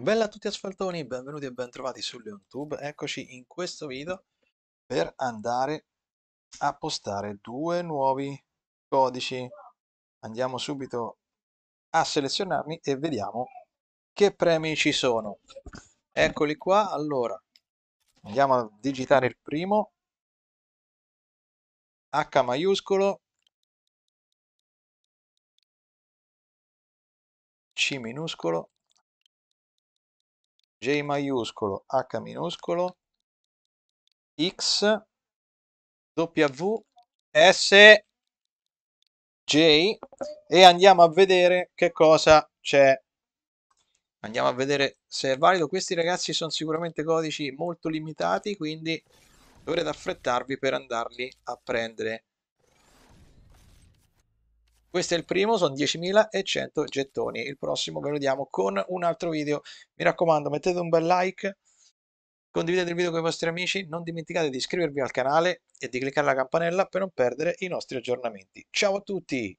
Bella a tutti asfaltoni, benvenuti e bentrovati su YouTube. Eccoci in questo video per andare a postare due nuovi codici. Andiamo subito a selezionarli e vediamo che premi ci sono. Eccoli qua, allora andiamo a digitare il primo H maiuscolo C minuscolo J maiuscolo, H minuscolo, X, W, S, J e andiamo a vedere che cosa c'è. Andiamo a vedere se è valido. Questi ragazzi sono sicuramente codici molto limitati, quindi dovrete affrettarvi per andarli a prendere. Questo è il primo, sono 10.100 gettoni. Il prossimo ve lo diamo con un altro video. Mi raccomando, mettete un bel like, condividete il video con i vostri amici, non dimenticate di iscrivervi al canale e di cliccare la campanella per non perdere i nostri aggiornamenti. Ciao a tutti!